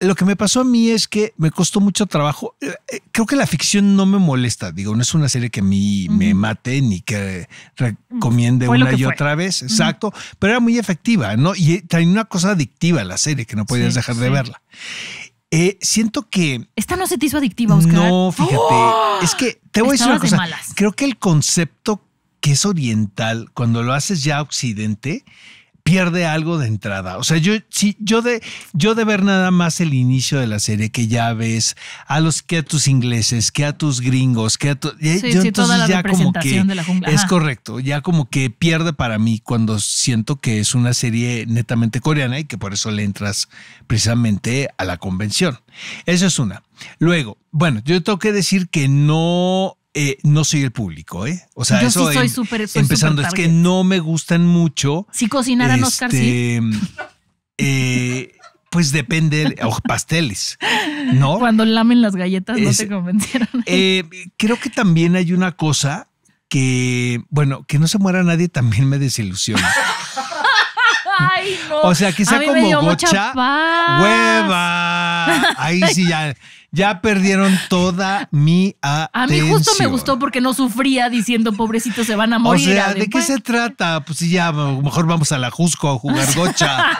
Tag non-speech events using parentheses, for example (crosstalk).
lo que me pasó a mí es que me costó mucho trabajo. Eh, eh, creo que la ficción no me molesta. Digo, no es una serie que a mí me mate ni que recomiende una y otra vez. Exacto. Pero era muy efectiva, ¿no? Y eh, tenía una cosa adictiva la serie que no podías dejar de verla. siento que. Esta no se te hizo adictiva, Oscar. No, fíjate. ¡Oh! Es que te voy a decir una cosa. Creo que el concepto que es oriental, cuando lo haces ya occidente, pierde algo de entrada. O sea, yo, sí, yo, de, yo de ver nada más el inicio de la serie, que ya ves a los que a tus ingleses, que a tus gringos, que a tu, eh, yo entonces ya como que es correcto, ya como que pierde para mí cuando siento que es una serie netamente coreana y que por eso le entras precisamente a la convención. Eso es una. Luego, bueno, yo tengo que decir que no eh, no soy el público, ¿eh? O sea, Yo sí soy em, empezando es que no me gustan mucho. Si cocinaran este, Oscar, sí. (laughs) Eh, pues depende, o pasteles, ¿no? Cuando lamen las galletas no te convencieron. Eh, creo que también hay una cosa que, bueno, que no se muera nadie también me desilusiona. (laughs) Ay, O sea, que sea como gocha, hueva Ahí sí ya, ya perdieron toda mi atención. A mí justo me gustó porque no sufría diciendo, pobrecito, se van a morir. O sea, ¿de, qué se trata? Pues sí, ya, mejor vamos a la Jusco a jugar gocha. (laughs)